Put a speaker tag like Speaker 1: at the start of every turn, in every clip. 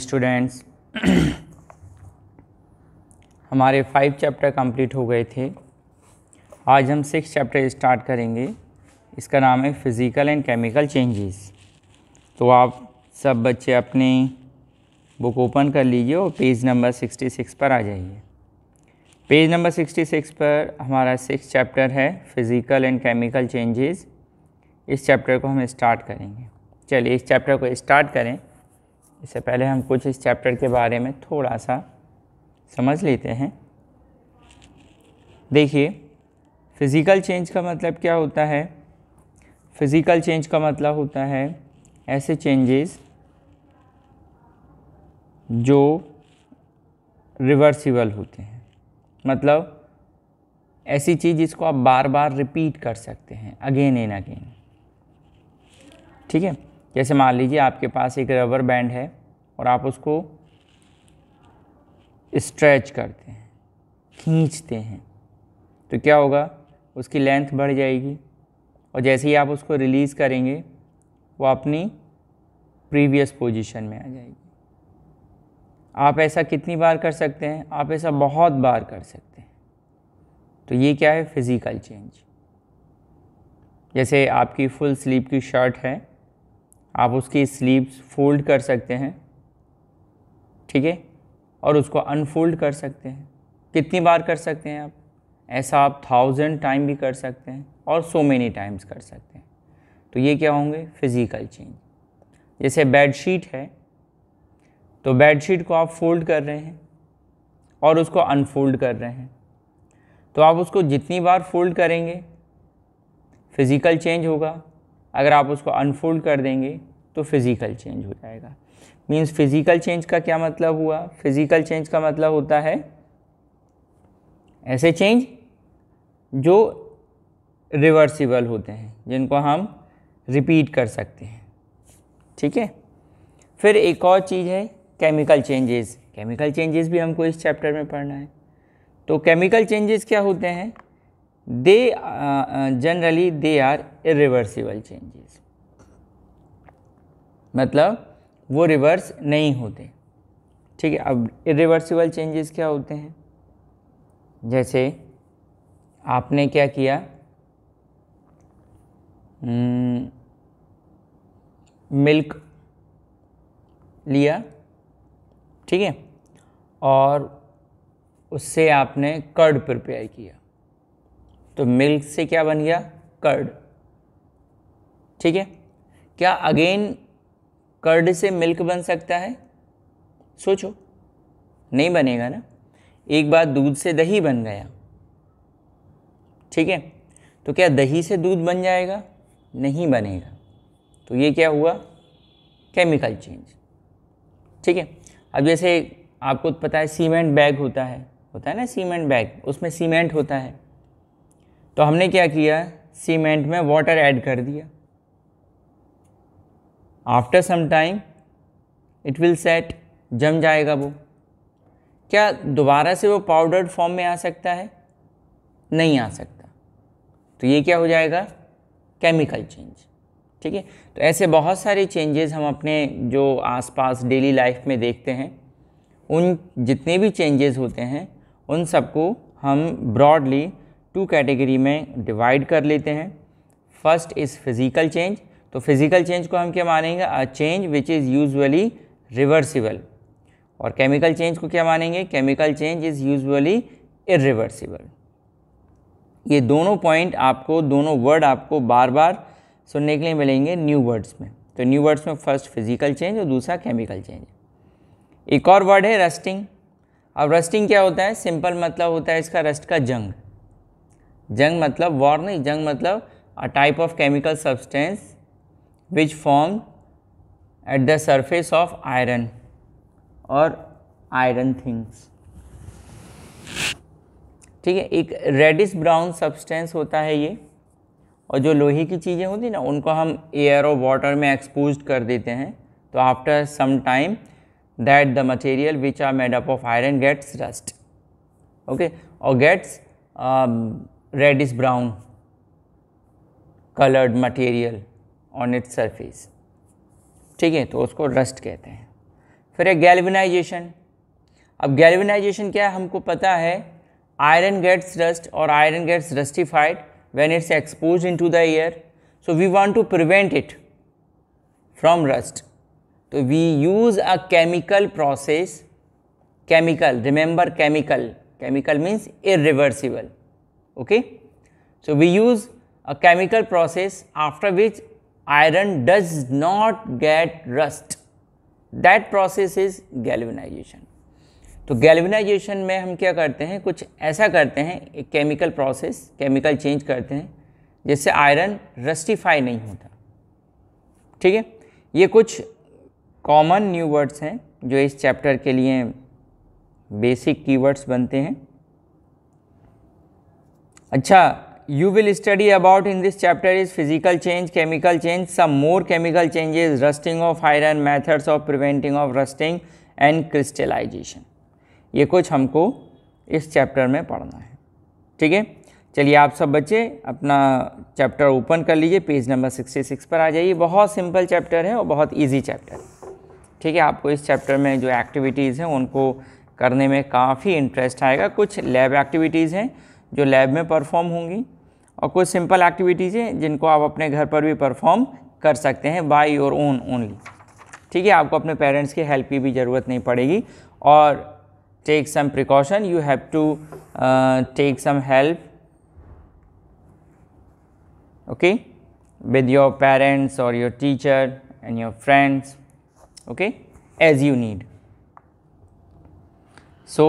Speaker 1: Students हमारे five chapter complete हो गए थे आज हम सिक्स चैप्टर स्टार्ट करेंगे इसका नाम है फिज़िकल एंड केमिकल चेंजेस तो आप सब बच्चे अपने बुक ओपन कर लीजिए और पेज नंबर सिक्सटी सिक्स पर आ जाइए पेज नंबर सिक्सटी सिक्स पर हमारा सिक्स चैप्टर है फिज़िकल एंड केमिकल चेंजेस इस चैप्टर को हम स्टार्ट करेंगे चलिए इस चैप्टर को स्टार्ट करें इससे पहले हम कुछ इस चैप्टर के बारे में थोड़ा सा समझ लेते हैं देखिए फिज़िकल चेंज का मतलब क्या होता है फिज़िकल चेंज का मतलब होता है ऐसे चेंजेस जो रिवर्सिबल होते हैं मतलब ऐसी चीज़ जिसको आप बार बार रिपीट कर सकते हैं अगेन एंड अगेन ठीक है जैसे मान लीजिए आपके पास एक रबर बैंड है और आप उसको स्ट्रेच करते हैं खींचते हैं तो क्या होगा उसकी लेंथ बढ़ जाएगी और जैसे ही आप उसको रिलीज़ करेंगे वो अपनी प्रीवियस पोजीशन में आ जाएगी आप ऐसा कितनी बार कर सकते हैं आप ऐसा बहुत बार कर सकते हैं तो ये क्या है फिज़िकल चेंज जैसे आपकी फुल स्लीव की शर्ट है आप उसकी स्लीव्स फोल्ड कर सकते हैं ठीक है और उसको अनफोल्ड कर सकते हैं कितनी बार कर सकते हैं आप ऐसा आप थाउजेंड टाइम भी कर सकते हैं और सो मेनी टाइम्स कर सकते हैं तो ये क्या होंगे फिज़िकल चेंज जैसे बेडशीट है तो बेडशीट को आप फोल्ड कर रहे हैं और उसको अनफोल्ड कर रहे हैं तो आप उसको जितनी बार फोल्ड करेंगे फिज़िकल चेंज होगा अगर आप उसको अनफोल्ड कर देंगे तो फिज़िकल चेंज हो जाएगा मीन्स फिज़िकल चेंज का क्या मतलब हुआ फिज़िकल चेंज का मतलब होता है ऐसे चेंज जो रिवर्सिबल होते हैं जिनको हम रिपीट कर सकते हैं ठीक है फिर एक और चीज़ है केमिकल चेंजेस केमिकल चेंजेस भी हमको इस चैप्टर में पढ़ना है तो केमिकल चेंजेस क्या होते हैं they generally they are are changes मतलब वो रिवर्स नहीं होते ठीक है अब इरिवर्सिबल चेंजेस क्या होते हैं जैसे आपने क्या किया मिल्क हम्म, लिया ठीक है और उससे आपने कर्ड प्रिपेयर किया तो मिल्क से क्या बन गया कर्ड ठीक है क्या अगेन कर्ड से मिल्क बन सकता है सोचो नहीं बनेगा ना एक बार दूध से दही बन गया ठीक है तो क्या दही से दूध बन जाएगा नहीं बनेगा तो ये क्या हुआ केमिकल चेंज ठीक है अब जैसे आपको पता है सीमेंट बैग होता है होता है ना सीमेंट बैग उसमें सीमेंट होता है तो हमने क्या किया सीमेंट में वाटर ऐड कर दिया after some time it will set जम जाएगा वो क्या दोबारा से वो पाउडर्ड फॉर्म में आ सकता है नहीं आ सकता तो ये क्या हो जाएगा केमिकल चेंज ठीक है तो ऐसे बहुत सारे चेंजेस हम अपने जो आसपास डेली लाइफ में देखते हैं उन जितने भी चेंजेस होते हैं उन सबको हम ब्रॉडली टू कैटेगरी में डिवाइड कर लेते हैं फर्स्ट इज़ फिज़िकल चेंज तो फिज़िकल चेंज को हम क्या मानेंगे a change which is usually reversible और केमिकल चेंज को क्या मानेंगे chemical change is usually irreversible ये दोनों पॉइंट आपको दोनों वर्ड आपको बार बार सुनने के लिए मिलेंगे न्यू वर्ड्स में तो न्यू वर्ड्स में फर्स्ट फिजिकल चेंज और दूसरा केमिकल चेंज एक और वर्ड है रस्टिंग अब रस्टिंग क्या होता है सिंपल मतलब होता है इसका रस्ट का जंग जंग मतलब वॉर नहीं जंग मतलब a type of chemical substance which form at the surface of iron और आयरन थिंग्स ठीक है एक रेडिस ब्राउन सब्सटेंस होता है ये और जो लोहे की चीज़ें होती ना उनको हम एयर और वाटर में एक्सपोज कर देते हैं तो after some time that the material which are made up of iron gets rust okay और gets reddish brown colored material on its surface ठीक है तो उसको रस्ट कहते हैं फिर है गैल्विनाइजेशन अब गैल्विनाइजेशन क्या है हमको पता है आयरन गेट्स रस्ट और iron gets rustified when it's exposed into the air. So we want to prevent it from rust. So we use a chemical process, chemical, remember chemical, chemical means irreversible. okay. So, we use a chemical process after which iron does not get rust that process is galvanization. तो galvanization में हम क्या करते हैं कुछ ऐसा करते हैं एक chemical process chemical change करते हैं जिससे iron rustify नहीं होता ठीक है ये कुछ common new words हैं जो इस chapter के लिए basic keywords बनते हैं अच्छा you will study about in this chapter is physical change chemical change some more chemical changes rusting of and methods of preventing of rusting and crystallization ये कुछ हमको इस चैप्टर में पढ़ना है ठीक है चलिए आप सब बच्चे अपना चैप्टर ओपन कर लीजिए पेज नंबर सिक्सटी सिक्स पर आ जाइए बहुत सिंपल चैप्टर है और बहुत ईजी चैप्टर है ठीक है आपको इस चैप्टर में जो एक्टिविटीज़ हैं उनको करने में काफ़ी इंटरेस्ट आएगा कुछ लैब एक्टिविटीज़ हैं जो लैब में परफॉर्म होंगी और कुछ सिंपल एक्टिविटीज़ हैं जिनको आप अपने घर पर भी परफॉर्म कर सकते हैं बाय योर ओन ओनली ठीक है आपको अपने पेरेंट्स की हेल्प की भी ज़रूरत नहीं पड़ेगी और take some precaution you have to take some help okay with your parents और your teacher and your friends okay as you need so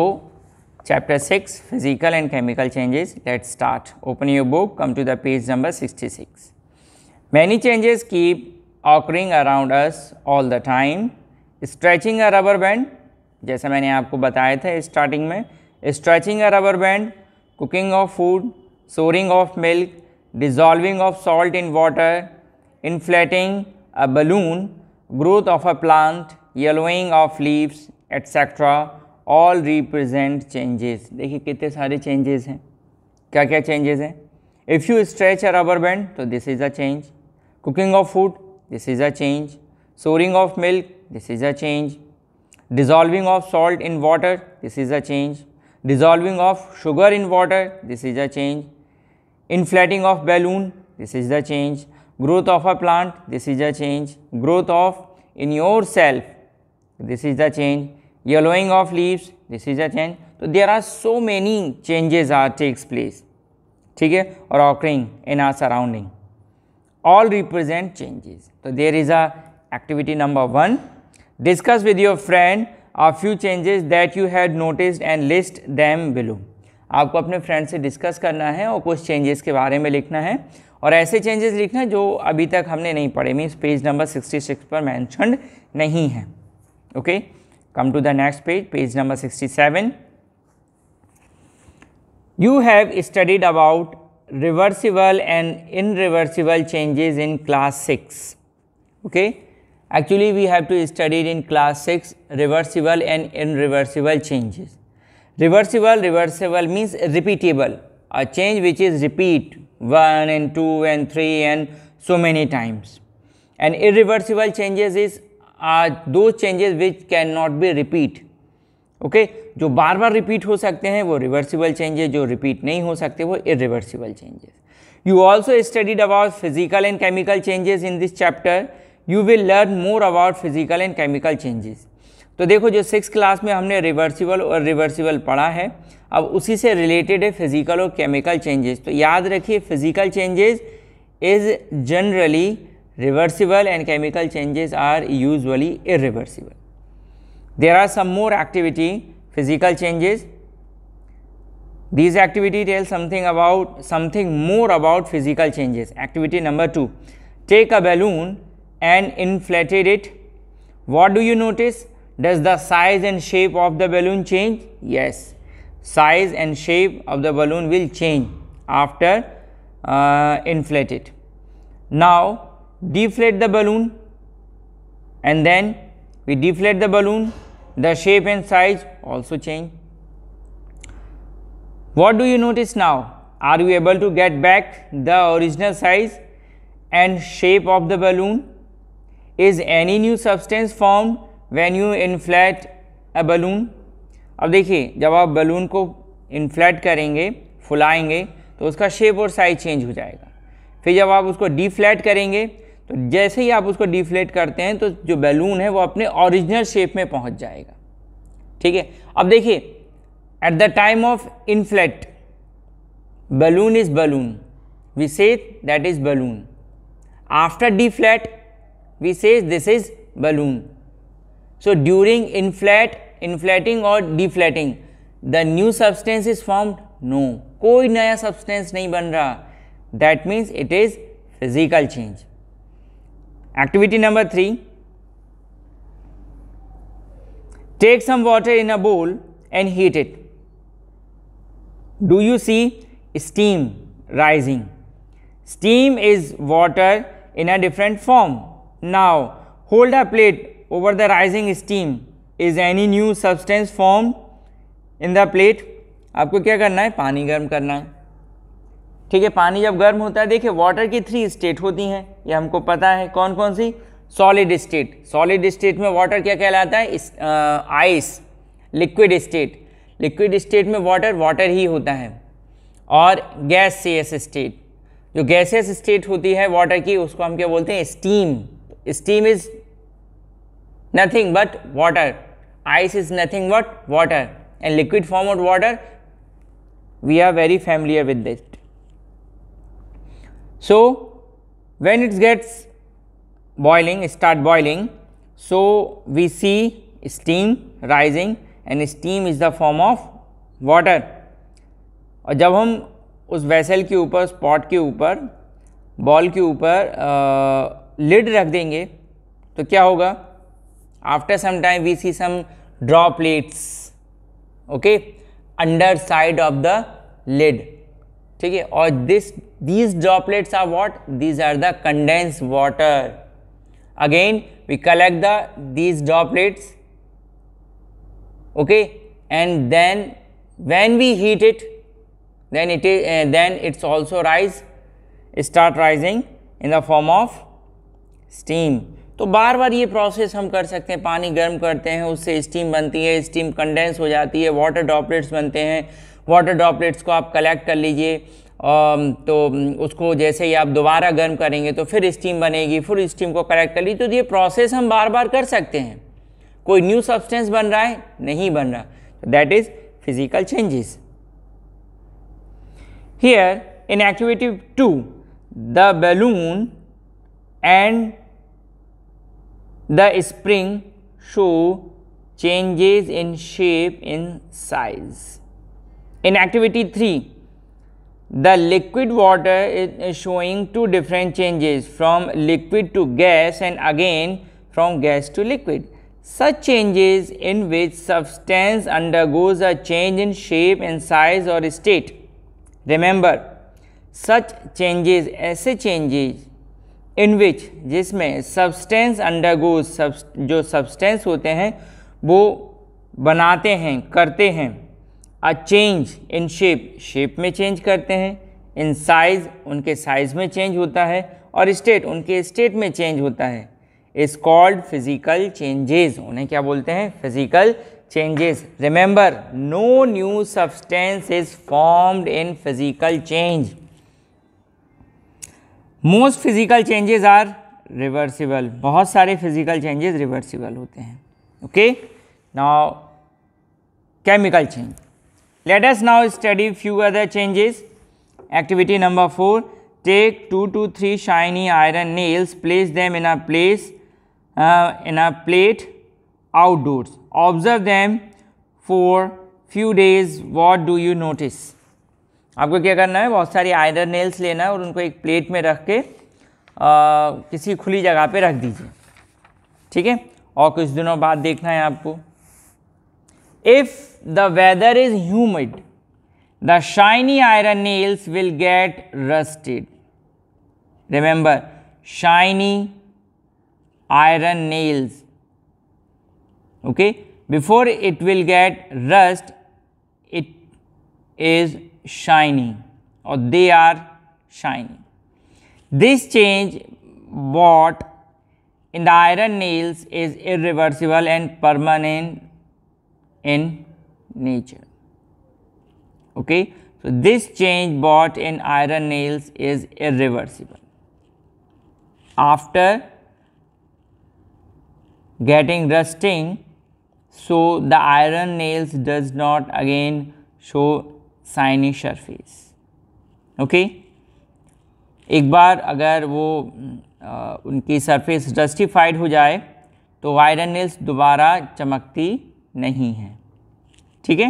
Speaker 1: chapter 6 physical and chemical changes let's start open your book come to the page number 66 many changes keep occurring around us all the time stretching a rubber band जैसा मैंने आपको बताया था starting में stretching a rubber band, cooking of food, souring of milk, dissolving of salt in water, inflating a balloon, growth of a plant, yellowing of leaves, etc. All represent changes देखिए कितने सारे changes हैं क्या क्या changes हैं if you stretch a rubber band तो this is a change cooking of food this is a change souring of milk this is a change dissolving of salt in water this is a change dissolving of sugar in water this is a change inflating of balloon this is the change growth of a plant this is a change growth of in yourself this is the change yellowing of leaves this is a change so there are so many changes are takes place ठीक है और occurring in our surrounding all represent changes so there is a activity number 1 discuss with your friend a few changes that you had noticed and list them below आपको अपने friend से discuss करना है और कुछ चेंजेस के बारे में लिखना है और ऐसे चेंजेस लिखना है जो अभी तक हमने नहीं पढ़े मीन्स पेज नंबर 66 पर मैंशनड नहीं है okay okay? Come to the next page, page number 67. You have studied about reversible and irreversible changes in class 6. Okay. Actually, we have to study in class 6 reversible and irreversible changes. Reversible, reversible means repeatable, a change which is repeat 1 and 2 and 3 and so many times. And irreversible changes is are those changes which can not be repeat okay जो बार बार repeat हो सकते हैं वो reversible changes जो repeat नहीं हो सकते वो irreversible changes you also studied about physical and chemical changes in this chapter you will learn more about physical and chemical changes तो देखो जो सिक्स क्लास में हमने रिवर्सिबल और रिवर्सिबल पढ़ा है अब उसी से रिलेटेड है फिजिकल और केमिकल चेंजेस तो याद रखिए physical changes is generally reversible and chemical changes are usually irreversible. There are some more activity physical changes. These activity tell something about something more about physical changes. Activity number 2 take a balloon and inflated it. What do you notice? Does the size and shape of the balloon change? Yes, size and shape of the balloon will change after uh, inflate it. Now, deflate the balloon and then we deflate the balloon the shape and size also change what do you notice now are you able to get back the original size and shape of the balloon is any new substance formed when you inflate a balloon ab dekhiye jab aap balloon ko inflate karenge फुलाएंगे तो उसका shape और size change हो जाएगा फिर जब आप उसको डीफ्लैट करेंगे तो जैसे ही आप उसको डिफ्लेट करते हैं तो जो बैलून है वो अपने ओरिजिनल शेप में पहुंच जाएगा ठीक है अब देखिए at the time of inflate balloon is balloon we says that is balloon after deflate we says this is balloon so during inflate inflating और deflating the new substance is formed no कोई नया सब्सटेंस नहीं बन रहा that means it is physical change Activity number 3 Take some water in a bowl and heat it. Do you see steam rising? Steam is water in a different form. Now, hold a plate over the rising steam. Is any new substance formed in the plate? आपको क्या करना है पानी गर्म करना ठीक है पानी जब गर्म होता है देखिए वाटर की थ्री स्टेट होती हैं ये हमको पता है कौन कौन सी सॉलिड स्टेट सॉलिड स्टेट में वाटर क्या कहलाता है इस, आ, ice liquid state liquid state में वाटर वाटर ही होता है और गैस सीएस स्टेट जो गैसेस स्टेट होती है वाटर की उसको हम क्या बोलते हैं steam steam is nothing but water ice is nothing but water and liquid form of water we are very familiar with this So, when it gets boiling, start boiling, so we see steam rising and steam is the form of water. और जब हम उस vessel के ऊपर spot के ऊपर ball के ऊपर लिड रख देंगे तो क्या होगा after some time we see some droplets okay under side of the lid ठीक है और this these droplets are what these are the condense water again we collect the these droplets okay and then when we heat it then it is then it's also rise start rising in the form of steam तो बार बार ये process हम कर सकते हैं पानी गर्म करते हैं उससे स्टीम बनती है स्टीम कंडेंस हो जाती है वाटर ड्रॉपलेट्स बनते हैं वाटर ड्रॉपलेट्स को आप कलेक्ट कर लीजिए तो उसको जैसे ही आप दोबारा गर्म करेंगे तो फिर स्टीम बनेगी फिर स्टीम को कलेक्ट कर लीजिए तो ये प्रोसेस हम बार बार कर सकते हैं कोई न्यू सब्सटेंस बन रहा है नहीं बन रहा that is physical changes here in activity two the balloon and the spring show changes in shape in size In activity 3, the liquid water is showing two different changes from liquid to gas and again from gas to liquid. Such changes in which substance undergoes a change in shape and size or state. Remember, such changes ऐसे changes in which जिसमें substance undergoes जो substance होते हैं वो बनाते हैं करते हैं a change in shape shape में चेंज करते हैं इन साइज़ उनके साइज़ में चेंज होता है और स्टेट उनके स्टेट में चेंज होता है इज़ कॉल्ड फिजिकल चेंजेस उन्हें क्या बोलते हैं physical changes remember no new substance is formed in physical change most physical changes are reversible बहुत सारे फिजिकल चेंजेस रिवर्सिबल होते हैं okay now chemical change let us now study few other changes activity number 4 take 2 to 3 shiny iron nails place them in a place uh, in a plate outdoors observe them for few days what do you notice आपको क्या करना है बहुत सारी iron nails लेना है और उनको एक प्लेट में रख के आ, किसी खुली जगह पे रख दीजिए ठीक है और कुछ दिनों बाद देखना है आपको If the weather is humid, the shiny iron nails will get rusted. Remember, shiny iron nails. Okay, before it will get rust, it is shiny or they are shiny. This change brought in the iron nails is irreversible and permanent in nature. Okay. So, this change brought in iron nails is irreversible. After getting rusting, so the iron nails does not again show shiny surface. Okay. एक बार अगर वो आ, उनकी surface रस्टिफाइड हो जाए तो iron nails दोबारा चमकती नहीं है ठीक है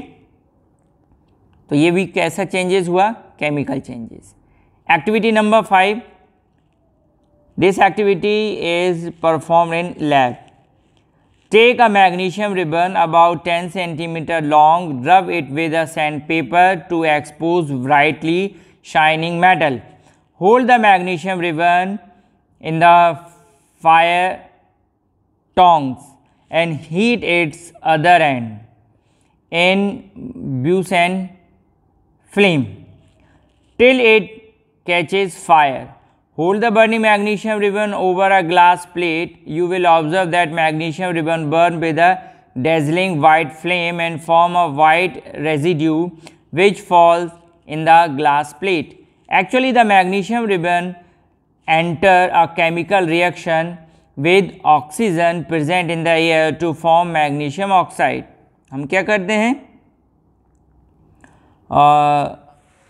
Speaker 1: तो ये भी कैसा चेंजेस हुआ chemical changes activity number five this activity is perform in lab take a magnesium ribbon about ten centimetre long rub it with a sandpaper to expose brightly shining metal hold the magnesium ribbon in the fire tongs and heat its other end in butane flame till it catches fire. Hold the burning magnesium ribbon over a glass plate. You will observe that magnesium ribbon burn with a dazzling white flame and form a white residue which falls in the glass plate. Actually, the magnesium ribbon enter a chemical reaction with oxygen present in the air to form magnesium oxide हम क्या करते हैं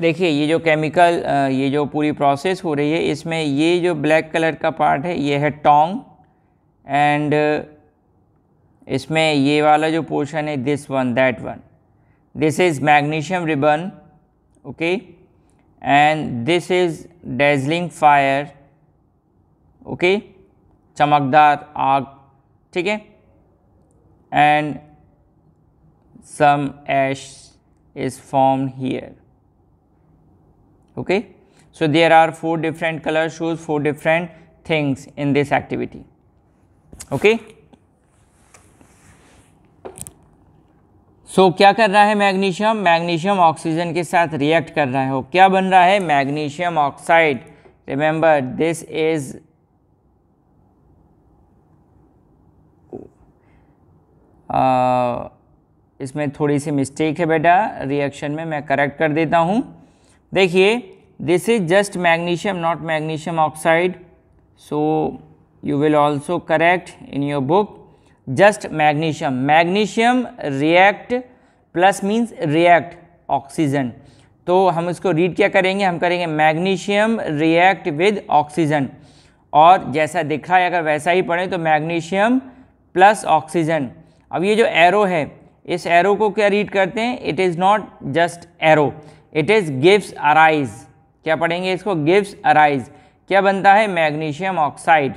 Speaker 1: देखिए ये जो chemical ये जो पूरी प्रोसेस हो रही है इसमें ये जो ब्लैक कलर का पार्ट है ये है टोंग एंड इसमें ये वाला जो पोर्शन है this one that one this is magnesium ribbon okay and this is dazzling fire okay okay? चमकदार आग ठीक है and some ash is form here okay so there are four different colour shoes four different things in this activity okay so क्या कर रहा है magnesium magnesium oxygen के साथ रिएक्ट कर रहा है क्या बन रहा है magnesium oxide remember this is इसमें थोड़ी सी मिस्टेक है बेटा रिएक्शन में मैं करेक्ट कर देता हूँ देखिए this is just magnesium not magnesium oxide so you will also correct in your book just magnesium magnesium react plus means react oxygen तो हम इसको रीड क्या करेंगे हम करेंगे मैग्नीशियम रिएक्ट विद ऑक्सीजन और जैसा दिखा है अगर वैसा ही पढ़ें तो मैग्नीशियम प्लस ऑक्सीजन अब ये जो एरो है इस एरो को क्या रीड करते हैं it is not just arrow it is gives arise क्या पढ़ेंगे इसको गिव्स अराइज क्या बनता है magnesium oxide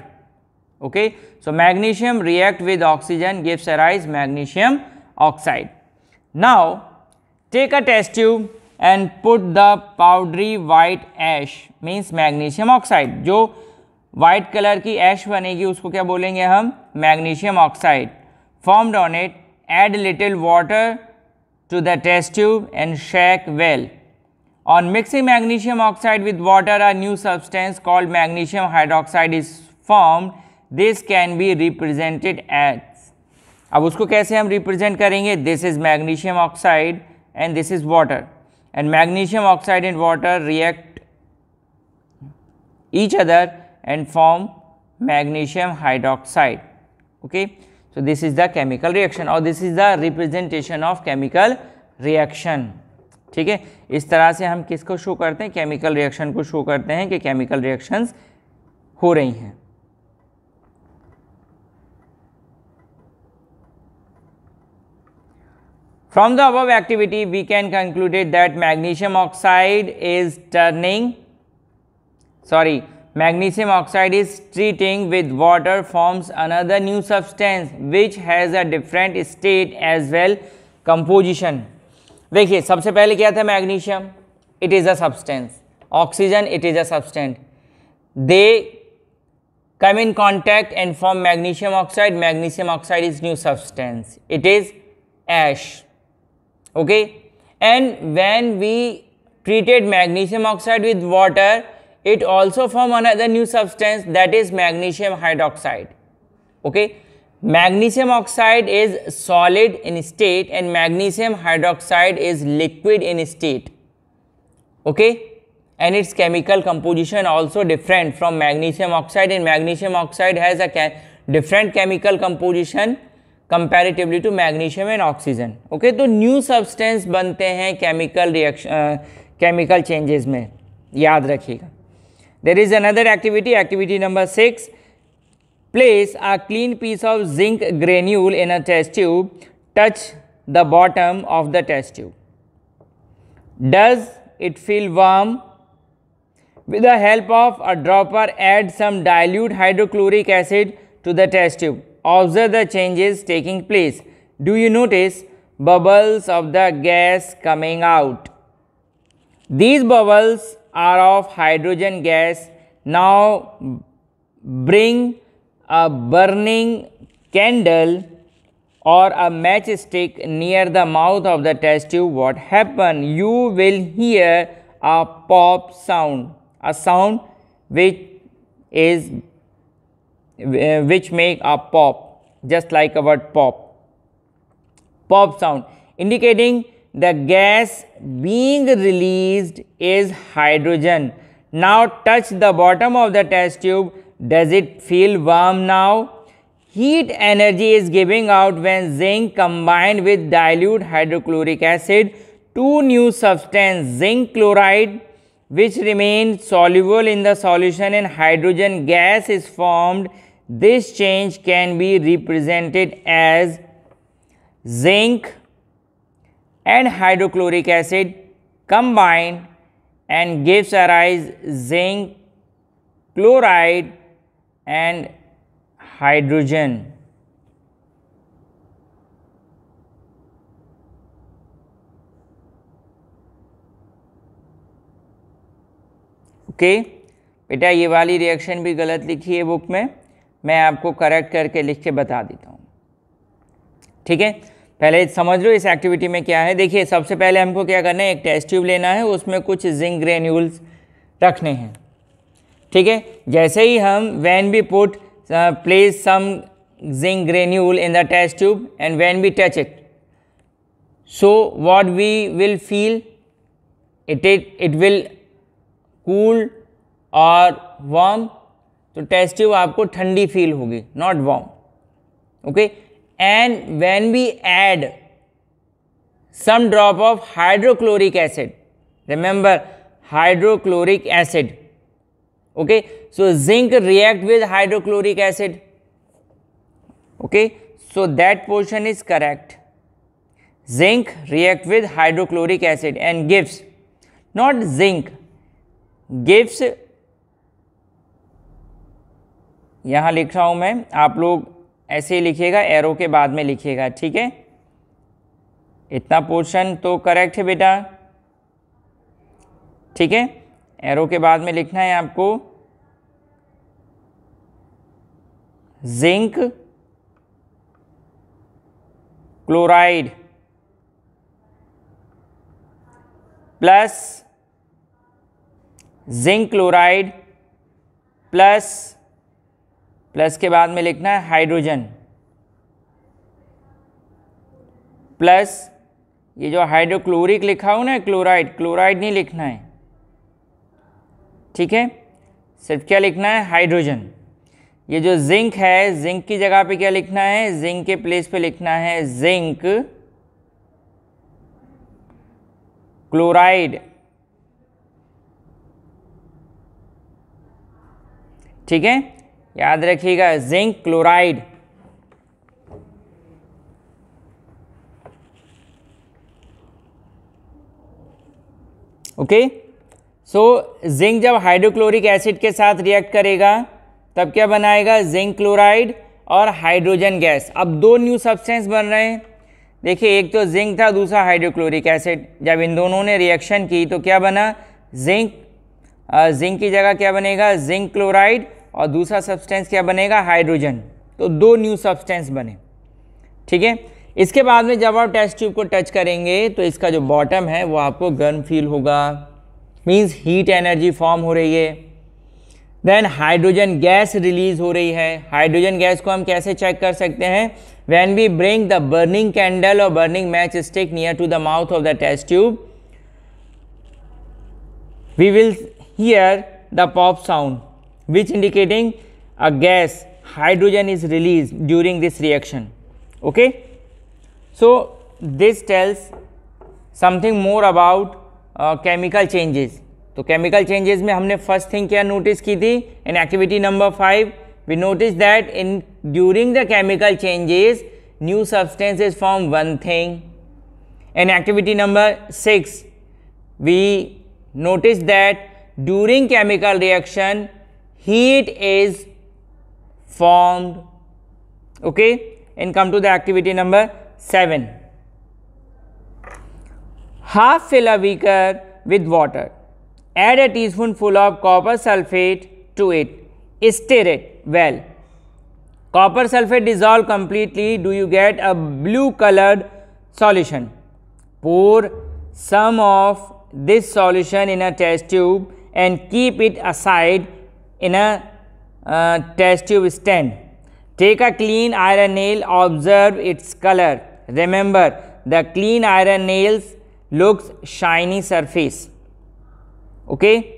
Speaker 1: okay so magnesium react with oxygen gives arise magnesium oxide now take a test tube and put the powdery white ash means magnesium oxide जो white colour की ash बनेगी उसको क्या बोलेंगे हम magnesium oxide formed on it, add little water to the test tube and shake well. On mixing magnesium oxide with water a new substance called magnesium hydroxide is formed. This can be represented as अब उसको कैसे हम represent करेंगे This is magnesium oxide and this is water. And magnesium oxide and water react each other and form magnesium hydroxide. Okay. so this is the chemical reaction or this is the representation of chemical reaction ठीक है इस तरह से हम किसको show करते हैं chemical reaction को शो करते हैं कि केमिकल रिएक्शन हो रही हैं from the above activity we can concluded that magnesium oxide is turning sorry Magnesium oxide is treating with water forms another new substance which has a different state as well composition. देखिए सबसे पहले क्या था magnesium it is a substance oxygen it is a substance they come in contact and form magnesium oxide magnesium oxide is new substance it is ash okay and when we treated magnesium oxide with water it also form another new substance that is magnesium hydroxide okay magnesium oxide is solid in state and magnesium hydroxide is liquid in state okay and its chemical composition also different from magnesium oxide and magnesium oxide has a different chemical composition comparatively to magnesium and oxygen okay तो new substance बनते हैं reaction uh, chemical changes में याद रखिएगा There is another activity, activity number 6. Place a clean piece of zinc granule in a test tube. Touch the bottom of the test tube. Does it feel warm? With the help of a dropper, add some dilute hydrochloric acid to the test tube. Observe the changes taking place. Do you notice bubbles of the gas coming out? These bubbles are of hydrogen gas. Now bring a burning candle or a matchstick near the mouth of the test tube. What happen? You will hear a pop sound, a sound which is uh, which make a pop just like a word pop pop sound indicating the gas being released is hydrogen. Now touch the bottom of the test tube. Does it feel warm now? Heat energy is giving out when zinc combined with dilute hydrochloric acid. Two new substance zinc chloride which remains soluble in the solution and hydrogen gas is formed. This change can be represented as zinc and hydrochloric acid combined and gives arise zinc chloride and hydrogen okay बेटा ये वाली reaction भी गलत लिखी है book में मैं आपको करेक्ट करके लिख के बता देता हूँ ठीक है पहले समझ लो इस एक्टिविटी में क्या है देखिए सबसे पहले हमको क्या करना है एक टेस्ट ट्यूब लेना है उसमें कुछ जिंक ग्रेन्यूल्स रखने हैं ठीक है जैसे ही हम when we put place some zinc granule in the test tube and when we touch it so what we will feel it it it will cool or warm तो टेस्ट ट्यूब आपको ठंडी फील होगी not warm okay and when we add some drop of hydrochloric acid remember hydrochloric acid okay so zinc react with hydrochloric acid okay so that portion is correct zinc react with hydrochloric acid and gives not zinc gives यहाँ लिख रहा हूँ मैं आप लोग ऐसे ही लिखिएगा arrow के बाद में लिखिएगा ठीक है इतना पोर्शन तो करेक्ट है बेटा ठीक है एरो के बाद में लिखना है आपको zinc chloride plus zinc chloride plus plus के बाद में लिखना है हाइड्रोजन प्लस ये जो हाइड्रोक्लोरिक लिखा हो ना क्लोराइड क्लोराइड नहीं लिखना है ठीक है सिर्फ क्या लिखना है हाइड्रोजन ये जो जिंक है जिंक की जगह पे क्या लिखना है जिंक के प्लेस पे लिखना है जिंक क्लोराइड ठीक है याद रखिएगा zinc chloride okay so zinc जब हाइड्रोक्लोरिक एसिड के साथ रिएक्ट करेगा तब क्या बनाएगा जिंक क्लोराइड और हाइड्रोजन गैस अब दो न्यू सब्सटेंस बन रहे हैं देखिए एक तो जिंक था दूसरा हाइड्रोक्लोरिक एसिड जब इन दोनों ने रिएक्शन की तो क्या बना जिंक जिंक की जगह क्या बनेगा जिंक क्लोराइड और दूसरा सब्सटेंस क्या बनेगा हाइड्रोजन तो दो न्यू सब्सटेंस बने ठीक है इसके बाद में जब आप टेस्ट ट्यूब को टच करेंगे तो इसका जो बॉटम है वो आपको गर्म फील होगा मीन्स हीट एनर्जी फॉर्म हो रही है देन हाइड्रोजन गैस रिलीज हो रही है हाइड्रोजन गैस को हम कैसे चेक कर सकते हैं when we bring the burning candle or burning matchstick near to the mouth of the test tube we will hear the pop sound which indicating a gas hydrogen is released during this reaction okay so this tells something more about uh, chemical changes so chemical changes mein humne first thing kya notice ki in activity number 5 we noticed that in during the chemical changes new substances form one thing in activity number 6 we noticed that during chemical reaction heat is formed okay and come to the activity number 7 half fill a beaker with water add a teaspoonful of copper sulfate to it stir it well copper sulfate dissolve completely do you get a blue colored solution pour some of this solution in a test tube and keep it aside in a uh, test tube stand. Take a clean iron nail, observe its color. Remember, the clean iron nails looks shiny surface. Okay.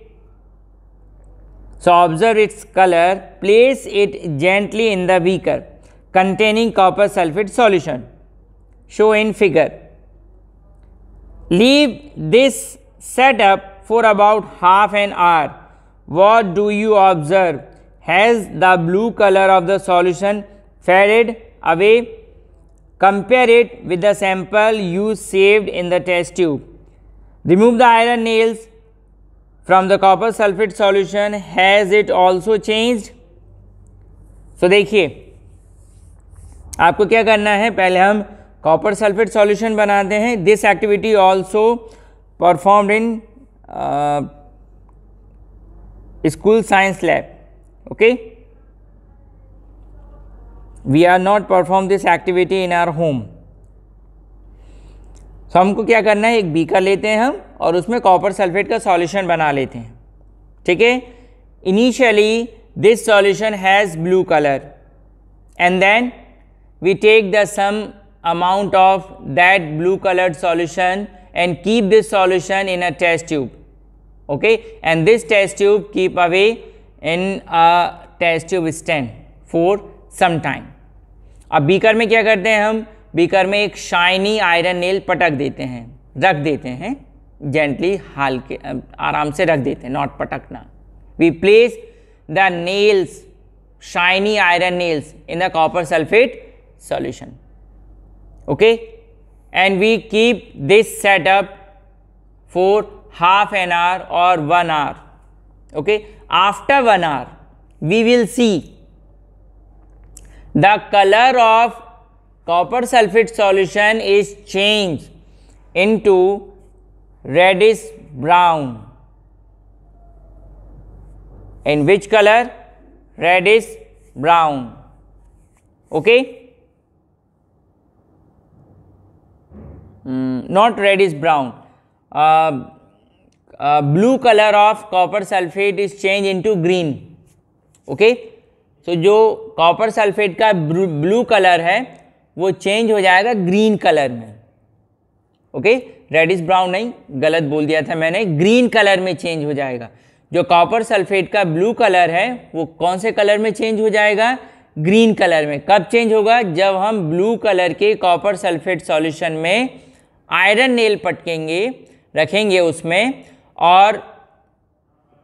Speaker 1: So, observe its color, place it gently in the beaker containing copper sulfate solution. Show in figure. Leave this setup for about half an hour what do you observe has the blue color of the solution faded away compare it with the sample you saved in the test tube remove the iron nails from the copper sulfate solution has it also changed so देखिए आपको क्या करना है पहले हम copper sulphate solution बनाते हैं this activity also performed in school science lab okay we are not perform this activity in our home सो हमको क्या करना है एक बीकर लेते हैं हम और उसमें कॉपर सल्फेट का सॉल्यूशन बना लेते हैं ठीक है initially this solution has blue colour and then we take the some amount of that blue colour solution and keep this solution in a test tube okay and this test tube keep away in a test tube stand for some अब beaker में क्या करते हैं हम beaker में एक shiny iron nail पटक देते हैं रख देते हैं जेंटली हाल के आराम से रख देते हैं नॉट पटकना we place the nails shiny iron nails in the copper sulphate solution okay and we keep this setup for half an hour or one hour okay after one hour we will see the color of copper sulfate solution is changed into reddish brown in which color reddish brown okay mm, not reddish brown uh, blue colour of copper sulphate is change into green okay so जो copper sulphate का blue colour है वो change हो जाएगा green colour में okay red is brown नहीं गलत बोल दिया था मैंने ग्रीन कलर में चेंज हो जाएगा जो कॉपर सल्फेट का ब्लू कलर है वो कौन से कलर में चेंज हो जाएगा ग्रीन कलर में कब चेंज होगा जब हम ब्लू कलर के कॉपर सल्फेट सॉल्यूशन में आयरन नेल पटकेंगे रखेंगे उसमें और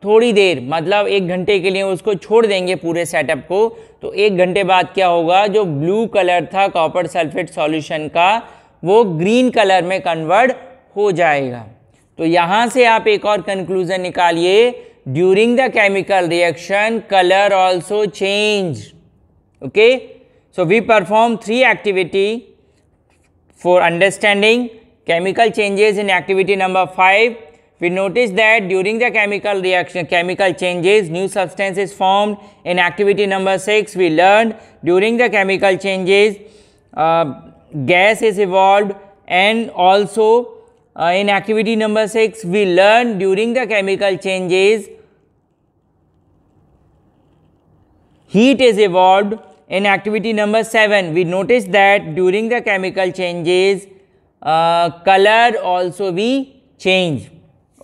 Speaker 1: थोड़ी देर मतलब एक घंटे के लिए उसको छोड़ देंगे पूरे सेटअप को तो एक घंटे बाद क्या होगा जो ब्लू कलर था कॉपर सल्फेट सॉल्यूशन का वो ग्रीन कलर में कन्वर्ट हो जाएगा तो यहाँ से आप एक और कंक्लूज़न निकालिए during the chemical reaction colour also change okay so we perform three activity for understanding chemical changes in activity number five we notice that during the chemical reaction, chemical changes, new substance is formed. In activity number 6, we learned during the chemical changes, uh, gas is evolved and also uh, in activity number 6, we learned during the chemical changes, heat is evolved. In activity number 7, we notice that during the chemical changes, uh, color also we change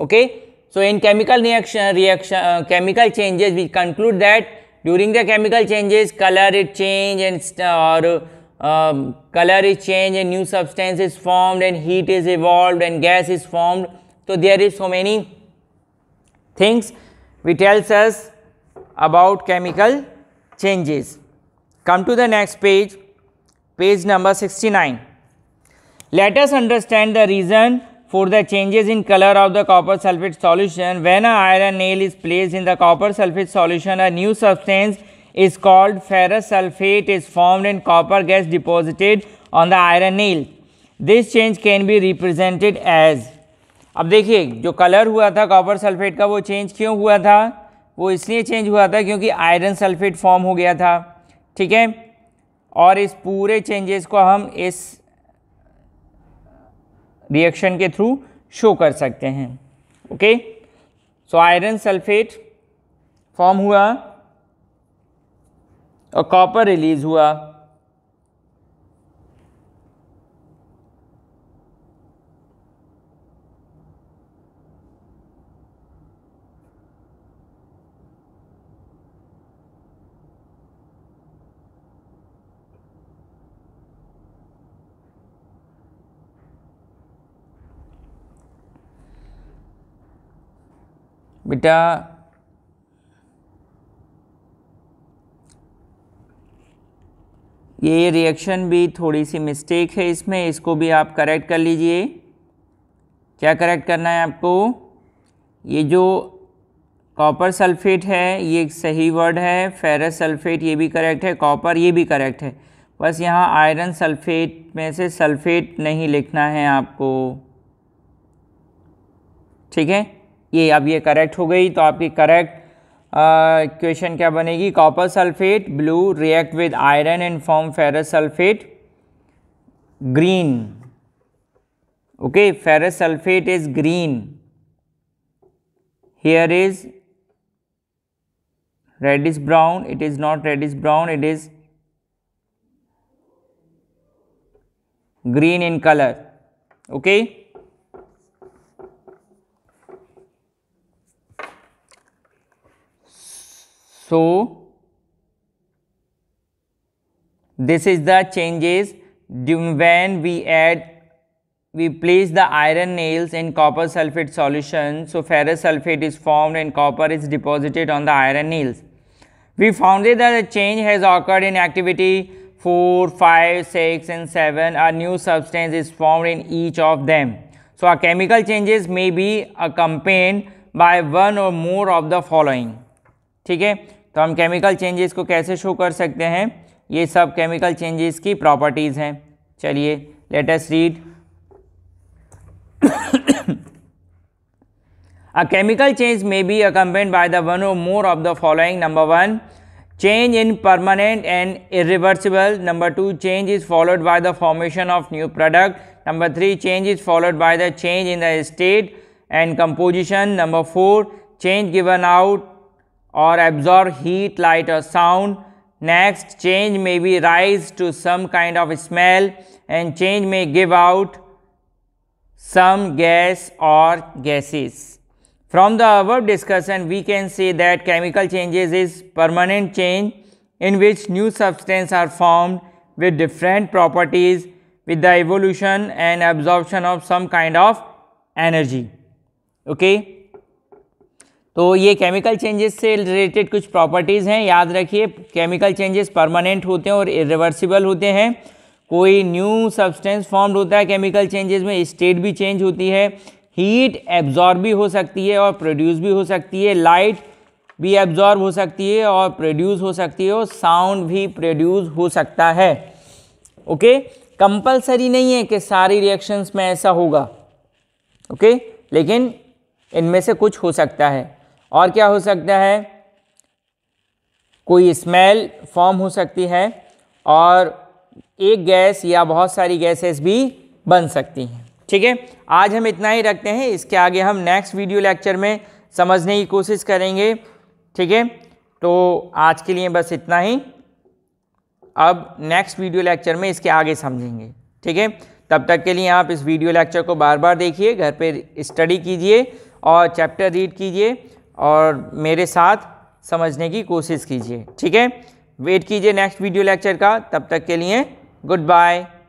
Speaker 1: okay so in chemical reaction reaction uh, chemical changes we conclude that during the chemical changes color is change and or um, color is changed and new substance is formed and heat is evolved and gas is formed. So, there is so many things which tells us about chemical changes. Come to the next page, page number 69. Let us understand the reason for the changes in color of the copper sulfate solution when a iron nail is placed in the copper sulfate solution a new substance is called ferrous sulfate is formed and copper gets deposited on the iron nail this change can be represented as ab dekhiye jo color hua tha copper sulfate ka wo change kyon hua tha wo isliye change hua tha kyunki iron sulfate form ho gaya tha theek hai और इस पूरे changes को हम इस reaction के through show कर सकते हैं okay so iron sulphate form हुआ और कॉपर रिलीज हुआ बेटा ये रिएक्शन भी थोड़ी सी मिस्टेक है इसमें इसको भी आप करेक्ट कर लीजिए क्या करेक्ट करना है आपको ये जो कॉपर सल्फेट है ये एक सही वर्ड है फेरस सल्फेट ये भी करेक्ट है कॉपर ये भी करेक्ट है बस यहाँ आयरन सल्फेट में से सल्फेट नहीं लिखना है आपको ठीक है ये अब ये करेक्ट हो गई तो आपकी करेक्ट क्वेश्चन क्या बनेगी copper sulphate blue react with iron and form ferrous sulphate green okay ferrous sulphate is green is red is brown it is not red is brown it is green in colour okay So, this is the changes when we add we place the iron nails in copper sulfate solution. So, ferrous sulfate is formed and copper is deposited on the iron nails. We found that a change has occurred in activity 4, 5, 6 and 7. A new substance is formed in each of them. So, our chemical changes may be accompanied by one or more of the following. ठीक है तो हम chemical changes को कैसे show कर सकते हैं ये सब केमिकल चेंजेस की प्रॉपर्टीज़ हैं चलिए let us read a chemical change may be accompanied by the one or more of the following number one change in permanent and irreversible number two change is followed by the formation of new product number three change is followed by the change in the state and composition number four change given out or absorb heat, light or sound. Next, change may be rise to some kind of smell and change may give out some gas or gases. From the above discussion, we can say that chemical changes is permanent change in which new substances are formed with different properties with the evolution and absorption of some kind of energy. Okay. तो ये chemical changes से related कुछ properties हैं याद रखिए chemical changes permanent होते हैं और इरिवर्सिबल होते हैं कोई न्यू सब्सटेंस फॉर्म्ड होता है केमिकल चेंजेस में स्टेट भी चेंज होती है हीट एब्जॉर्ब भी हो सकती है और प्रोड्यूस भी हो सकती है लाइट भी एब्जॉर्ब हो सकती है और प्रोड्यूस हो सकती है और साउंड भी प्रोड्यूस हो सकता है ओके कंपलसरी नहीं है कि सारी रिएक्शंस में ऐसा होगा ओके लेकिन इनमें से कुछ हो सकता है और क्या हो सकता है कोई स्मेल फॉर्म हो सकती है और एक गैस या बहुत सारी गैसेस भी बन सकती हैं ठीक है आज हम इतना ही रखते हैं इसके आगे हम नेक्स्ट वीडियो लेक्चर में समझने की कोशिश करेंगे ठीक है तो आज के लिए बस इतना ही अब नेक्स्ट वीडियो लेक्चर में इसके आगे समझेंगे ठीक है तब तक के लिए आप इस वीडियो लेक्चर को बार बार देखिए घर पर स्टडी कीजिए और चैप्टर रीड कीजिए और मेरे साथ समझने की कोशिश कीजिए ठीक है वेट कीजिए नेक्स्ट वीडियो लेक्चर का तब तक के लिए गुड बाय